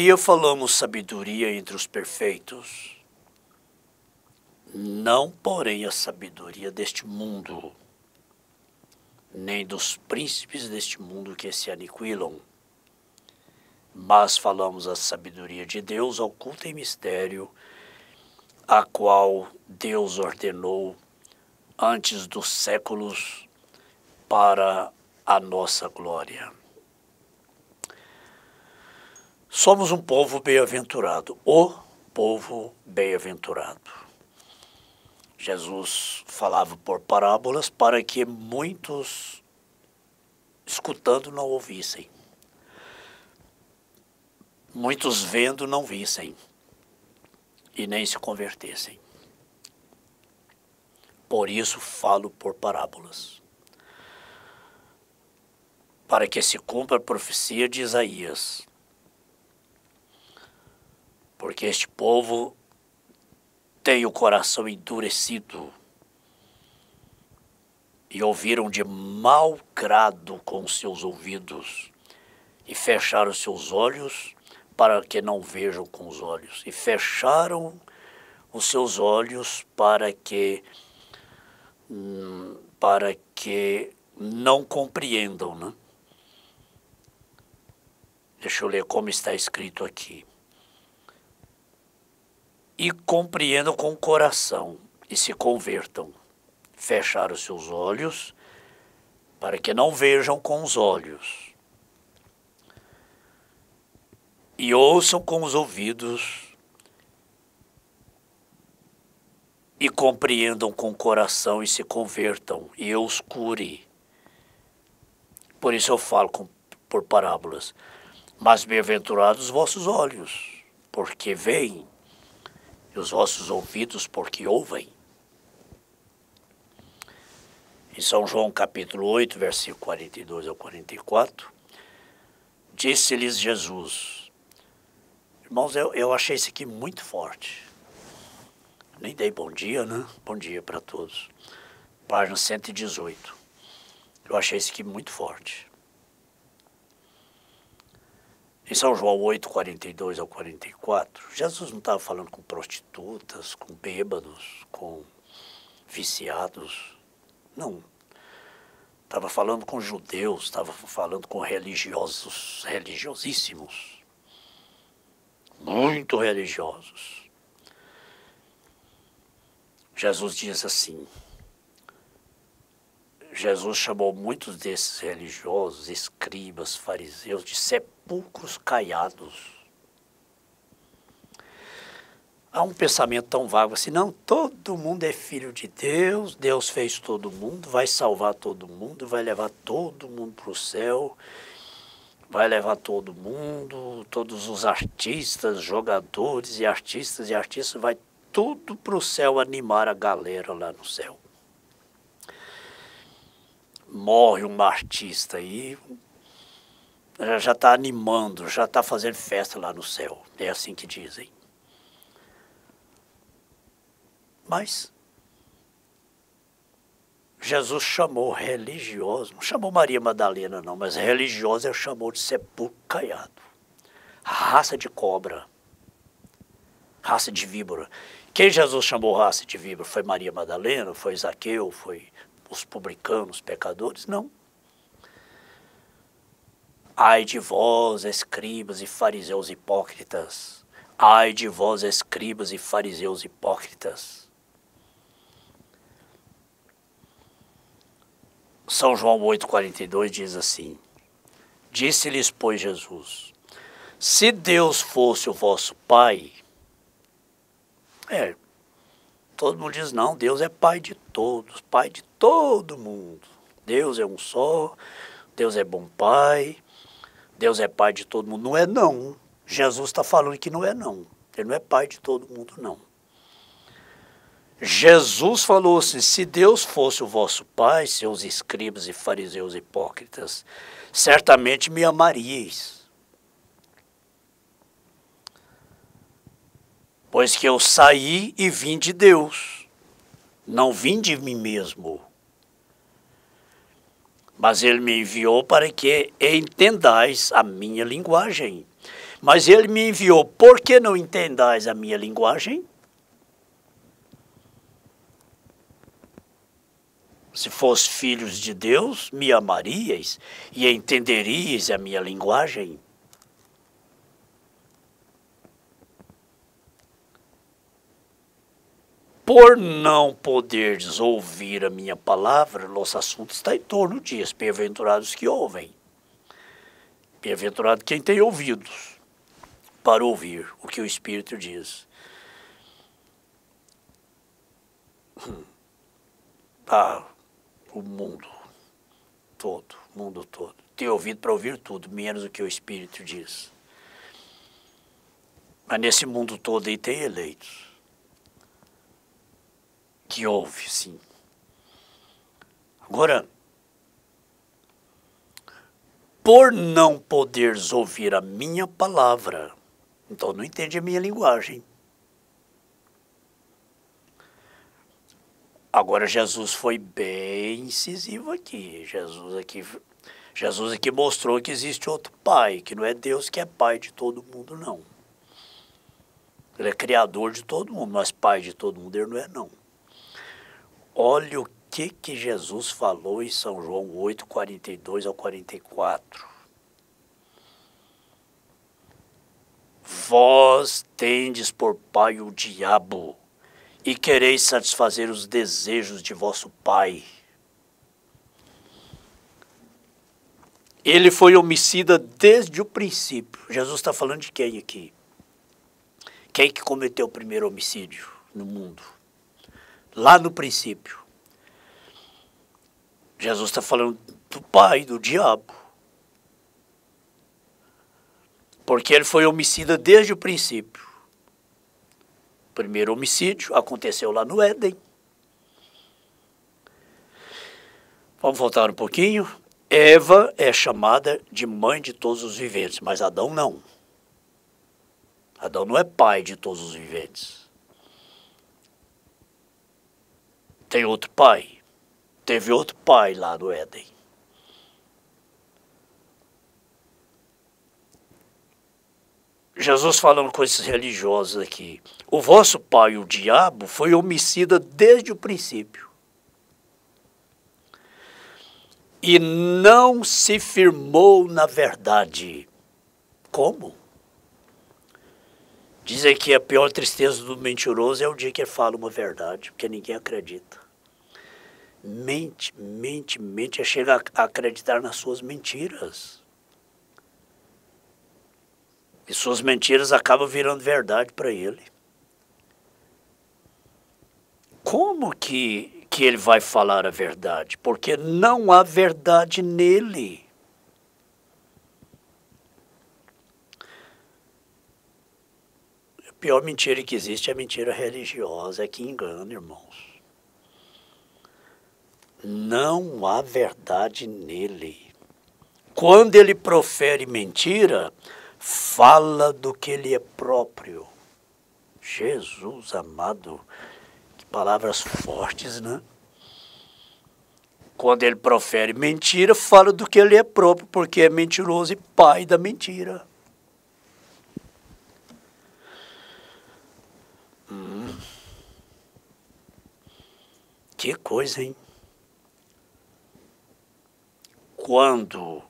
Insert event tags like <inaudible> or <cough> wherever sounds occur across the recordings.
Todavia falamos sabedoria entre os perfeitos, não, porém, a sabedoria deste mundo, nem dos príncipes deste mundo que se aniquilam, mas falamos a sabedoria de Deus oculta em mistério, a qual Deus ordenou antes dos séculos para a nossa glória. Somos um povo bem-aventurado, o povo bem-aventurado. Jesus falava por parábolas para que muitos escutando não ouvissem, muitos vendo não vissem e nem se convertessem. Por isso falo por parábolas. Para que se cumpra a profecia de Isaías, porque este povo tem o coração endurecido e ouviram de mau grado com seus ouvidos e fecharam seus olhos para que não vejam com os olhos e fecharam os seus olhos para que hum, para que não compreendam, né? Deixa eu ler como está escrito aqui e compreendam com o coração e se convertam. Fechar os seus olhos para que não vejam com os olhos e ouçam com os ouvidos e compreendam com o coração e se convertam e eu os cure. Por isso eu falo com, por parábolas. Mas bem-aventurados os vossos olhos, porque veem os vossos ouvidos, porque ouvem. Em São João capítulo 8, versículo 42 ao 44, disse-lhes Jesus, irmãos, eu, eu achei isso aqui muito forte. Nem dei bom dia, né? Bom dia para todos. Página 118. Eu achei isso aqui muito forte. Em São João 8, 42 ao 44, Jesus não estava falando com prostitutas, com bêbados, com viciados. Não. Estava falando com judeus, estava falando com religiosos, religiosíssimos. Muito religiosos. Jesus diz assim: Jesus chamou muitos desses religiosos, escribas, fariseus, de sepulcros caiados. Há um pensamento tão vago assim, não, todo mundo é filho de Deus, Deus fez todo mundo, vai salvar todo mundo, vai levar todo mundo para o céu, vai levar todo mundo, todos os artistas, jogadores e artistas e artistas, vai tudo para o céu animar a galera lá no céu morre um artista aí, já está animando, já está fazendo festa lá no céu. É assim que dizem. Mas Jesus chamou religiosos, não chamou Maria Madalena não, mas religiosa ele é chamou de sepulcro caiado. Raça de cobra, raça de víbora. Quem Jesus chamou raça de víbora? Foi Maria Madalena, foi Zaqueu, foi os publicanos, pecadores, não. Ai de vós, escribas e fariseus hipócritas! Ai de vós, escribas e fariseus hipócritas! São João 8,42 diz assim: Disse-lhes, pois, Jesus: Se Deus fosse o vosso Pai, é, Todo mundo diz, não, Deus é pai de todos, pai de todo mundo. Deus é um só, Deus é bom pai, Deus é pai de todo mundo. Não é não. Jesus está falando que não é não. Ele não é pai de todo mundo, não. Jesus falou assim: se Deus fosse o vosso pai, seus escribas e fariseus hipócritas, certamente me amaríeis pois que eu saí e vim de Deus, não vim de mim mesmo. Mas ele me enviou para que entendais a minha linguagem. Mas ele me enviou, por que não entendais a minha linguagem? Se fosse filhos de Deus, me amarias e entenderias a minha linguagem. por não poderes ouvir a minha palavra, nosso assunto está em torno disso. Bem-aventurados que ouvem. Bem-aventurado quem tem ouvidos para ouvir o que o Espírito diz. <clears throat> Ah, o mundo todo, mundo todo. Tem ouvido para ouvir tudo, menos o que o Espírito diz. Mas nesse mundo todo aí tem eleitos que houve, sim. Agora, por não poderes ouvir a minha palavra, então não entende a minha linguagem. Agora Jesus foi bem incisivo aqui. Jesus aqui Jesus aqui mostrou que existe outro pai, que não é Deus que é pai de todo mundo não. Ele é criador de todo mundo, mas pai de todo mundo ele não é não. Olha o que, que Jesus falou em São João 8, 42 ao 44. Vós tendes por pai o diabo e quereis satisfazer os desejos de vosso pai. Ele foi homicida desde o princípio. Jesus está falando de quem aqui? Quem que cometeu o primeiro homicídio no mundo? lá no princípio. Jesus está falando do pai, do diabo. Porque ele foi homicida desde o princípio. O primeiro homicídio aconteceu lá no Éden. Vamos voltar um pouquinho. Eva é chamada de mãe de todos os viventes, mas Adão não. Adão não é pai de todos os viventes. tem outro pai. Teve outro pai lá no Éden. Jesus falando com esses religiosos aqui. O vosso pai, o diabo, foi homicida desde o princípio. E não se firmou na verdade. Como? Dizem que a pior tristeza do mentiroso é o dia que ele fala uma verdade, porque ninguém acredita mente, mente, mente, é chega a acreditar nas suas mentiras. E suas mentiras acabam virando verdade para ele. Como que, que ele vai falar a verdade? Porque não há verdade nele. A pior mentira que existe é a mentira religiosa, é que engana, irmãos não há verdade nele. Quando ele profere mentira, fala do que ele é próprio. Jesus amado, que palavras fortes, né? Quando ele profere mentira, fala do que ele é próprio, porque é mentiroso e pai da mentira. Hum. Que coisa, hein? quando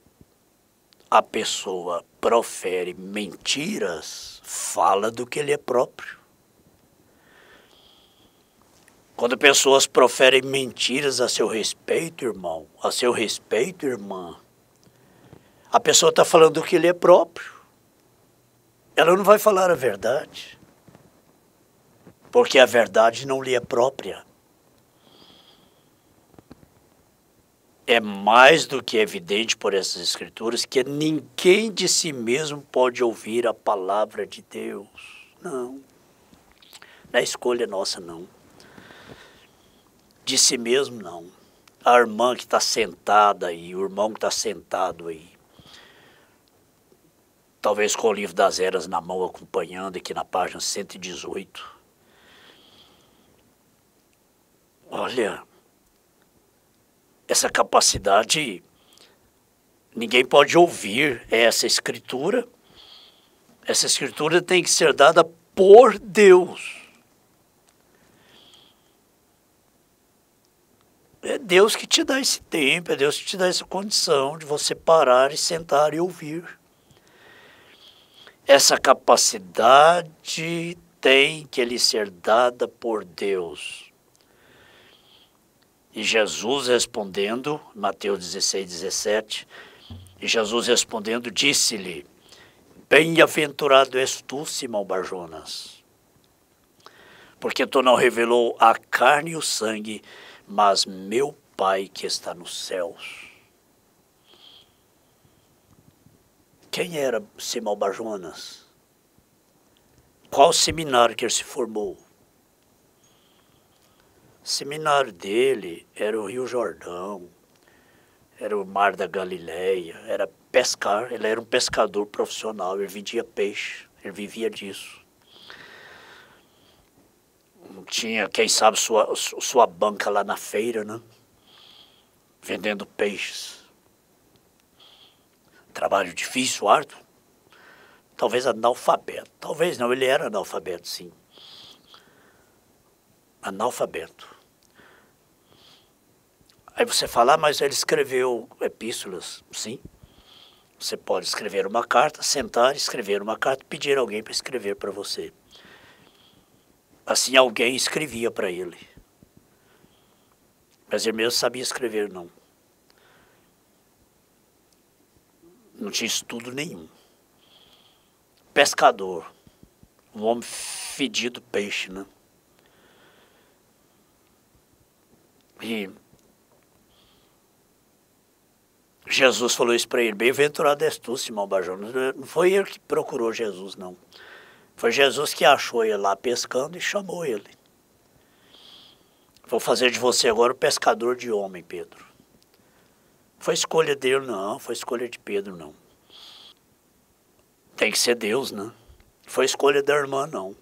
a pessoa profere mentiras, fala do que lhe é próprio. Quando pessoas proferem mentiras a seu respeito, irmão, a seu respeito, irmã, a pessoa está falando do que lhe é próprio. Ela não vai falar a verdade, porque a verdade não lhe é própria. é mais do que evidente por essas escrituras que ninguém de si mesmo pode ouvir a palavra de Deus. Não. Não é escolha nossa, não. De si mesmo, não. A irmã que está sentada aí, o irmão que está sentado aí. Talvez com o livro das eras na mão, acompanhando aqui na página 118. Olha essa capacidade, ninguém pode ouvir essa escritura. Essa escritura tem que ser dada por Deus. É Deus que te dá esse tempo, é Deus que te dá essa condição de você parar e sentar e ouvir. Essa capacidade tem que lhe ser dada por Deus. E Jesus respondendo, Mateus 16, 17, e Jesus respondendo, disse-lhe: Bem-aventurado és tu, Simão Barjonas, porque tu não revelou a carne e o sangue, mas meu Pai que está nos céus. Quem era Simão Barjonas? Qual seminário que ele se formou? Seminário dele era o Rio Jordão, era o Mar da Galileia, era pescar, ele era um pescador profissional, ele vendia peixe, ele vivia disso. Tinha, quem sabe, sua, sua banca lá na feira, né? Vendendo peixes. Trabalho difícil, árduo. Talvez analfabeto. Talvez não, ele era analfabeto, sim. Analfabeto. Aí você fala, ah, mas ele escreveu epístolas. Sim. Você pode escrever uma carta, sentar, escrever uma carta, pedir alguém para escrever para você. Assim alguém escrevia para ele. Mas ele mesmo sabia escrever, não. Não tinha estudo nenhum. Pescador. Um homem fedido peixe, né? E Jesus falou isso para ele, bem-aventurado és tu, Simão Bajonas. Não foi ele que procurou Jesus, não. Foi Jesus que achou ele lá pescando e chamou ele. Vou fazer de você agora o pescador de homem, Pedro. Foi escolha dele, não. Foi escolha de Pedro, não. Tem que ser Deus, né? Foi escolha da irmã, não.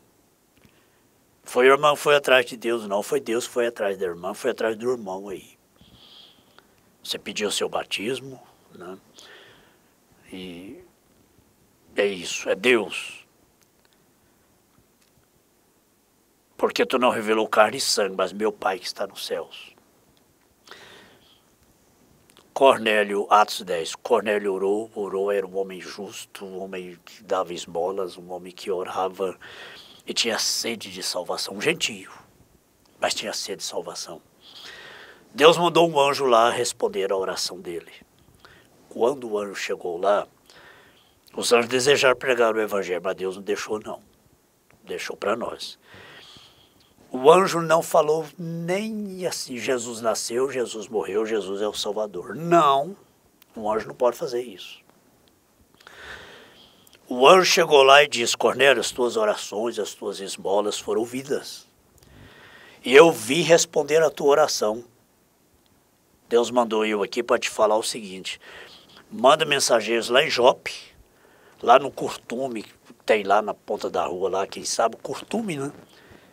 Foi a irmã foi atrás de Deus, não. Foi Deus que foi atrás da irmã, foi atrás do irmão aí. Você pediu seu batismo, né? E é isso, é Deus. Porque tu não revelou carne e sangue, mas meu Pai que está nos céus. Cornélio, Atos 10, Cornélio orou, orou, era um homem justo, um homem que dava esmolas, um homem que orava e tinha sede de salvação, um gentio, mas tinha sede de salvação. Deus mandou um anjo lá responder à oração dele. Quando o anjo chegou lá, os anjos desejaram pregar o evangelho, mas Deus não deixou, não. Deixou para nós. O anjo não falou nem assim: Jesus nasceu, Jesus morreu, Jesus é o Salvador. Não, um anjo não pode fazer isso. O anjo chegou lá e disse: Cornélio, as tuas orações, as tuas esmolas foram ouvidas. E eu vi responder a tua oração Deus mandou eu aqui para te falar o seguinte: manda mensageiros lá em Jope, lá no Curtume, tem lá na ponta da rua, lá, quem sabe, Curtume, né?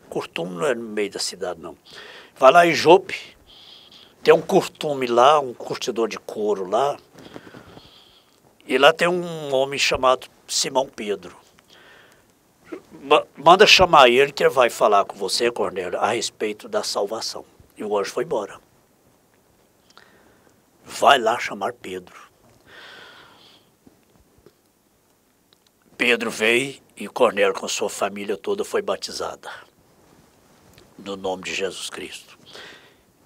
Curtume não é no meio da cidade, não. Vai lá em Jope, tem um curtume lá, um curtidor de couro lá, e lá tem um homem chamado Simão Pedro. Manda chamar ele que ele vai falar com você, Cornélio, a respeito da salvação. E o anjo foi embora. Vai lá chamar Pedro. Pedro veio e Cornélio, com sua família toda, foi batizada no nome de Jesus Cristo.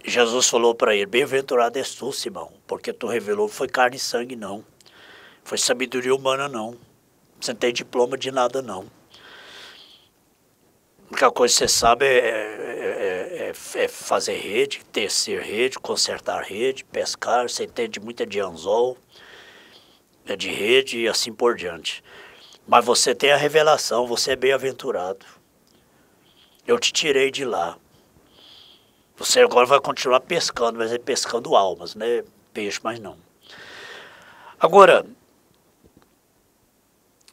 Jesus falou para ele: Bem-aventurado és tu, Simão, porque tu revelou foi carne e sangue, não. Foi sabedoria humana, não. Você não tem diploma de nada, não. A única coisa que você sabe é, é, é, fazer rede, tecer rede, consertar rede, pescar, você entende muito de anzol, é de rede e assim por diante. Mas você tem a revelação, você é bem-aventurado. Eu te tirei de lá. Você agora vai continuar pescando, mas é pescando almas, né? Peixe, mas não. Agora,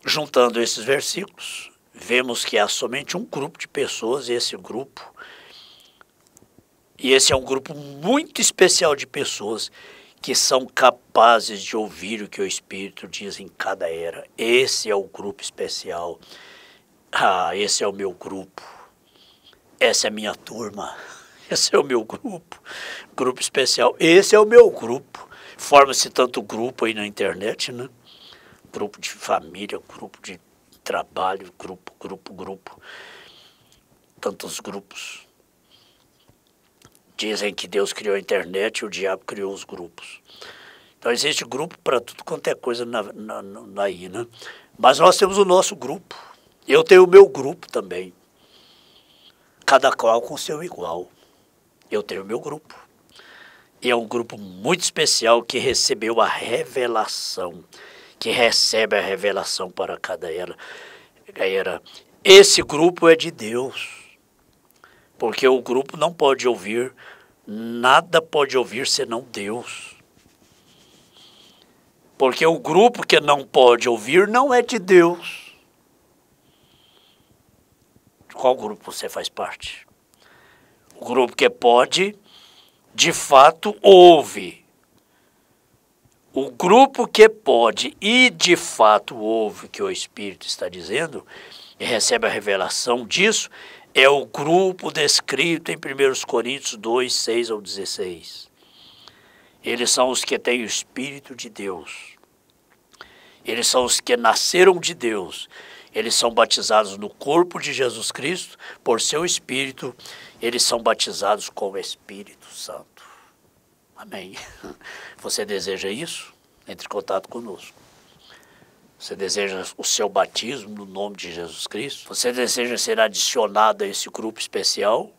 juntando esses versículos, vemos que há somente um grupo de pessoas, e esse grupo e esse é um grupo muito especial de pessoas que são capazes de ouvir o que o Espírito diz em cada era. Esse é o grupo especial. Ah, esse é o meu grupo. Essa é a minha turma. <laughs> Esse é o meu grupo. Grupo especial. Esse é o meu grupo. Forma-se tanto grupo aí na internet, né? Grupo de família, grupo de trabalho, grupo, grupo, grupo. Tantos grupos. Dizem que Deus criou a internet e o diabo criou os grupos. Então existe grupo para tudo quanto é coisa na, na, na, aí, né? Mas nós temos o nosso grupo. Eu tenho o meu grupo também. Cada qual com seu igual. Eu tenho o meu grupo. E é um grupo muito especial que recebeu a revelação, que recebe a revelação para cada era. Esse grupo é de Deus. Porque o grupo não pode ouvir, nada pode ouvir senão Deus. Porque o grupo que não pode ouvir não é de Deus. De qual grupo você faz parte? O grupo que pode, de fato, ouve. O grupo que pode e de fato ouve o que o Espírito está dizendo e recebe a revelação disso é o grupo descrito em 1 Coríntios 2, 6 ao 16. Eles são os que têm o Espírito de Deus. Eles são os que nasceram de Deus. Eles são batizados no corpo de Jesus Cristo, por seu Espírito. Eles são batizados com o Espírito Santo. Amém. <laughs> Você deseja isso? Entre em contato conosco. Você deseja o seu batismo no nome de Jesus Cristo? Você deseja ser adicionado a esse grupo especial,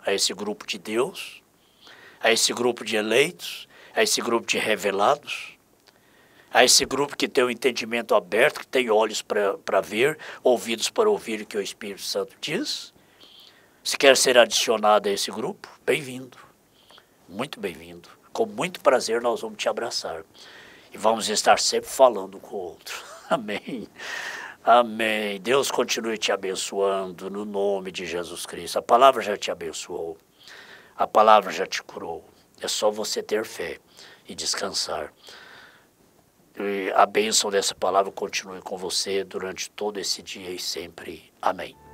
a esse grupo de Deus, a esse grupo de eleitos, a esse grupo de revelados, a esse grupo que tem o entendimento aberto, que tem olhos para ver, ouvidos para ouvir o que o Espírito Santo diz? Se quer ser adicionado a esse grupo, bem-vindo, muito bem-vindo. Com muito prazer nós vamos te abraçar e vamos estar sempre falando com o outro. Amém. Amém. Deus continue te abençoando no nome de Jesus Cristo. A palavra já te abençoou. A palavra já te curou. É só você ter fé e descansar. E a bênção dessa palavra continue com você durante todo esse dia e sempre. Amém.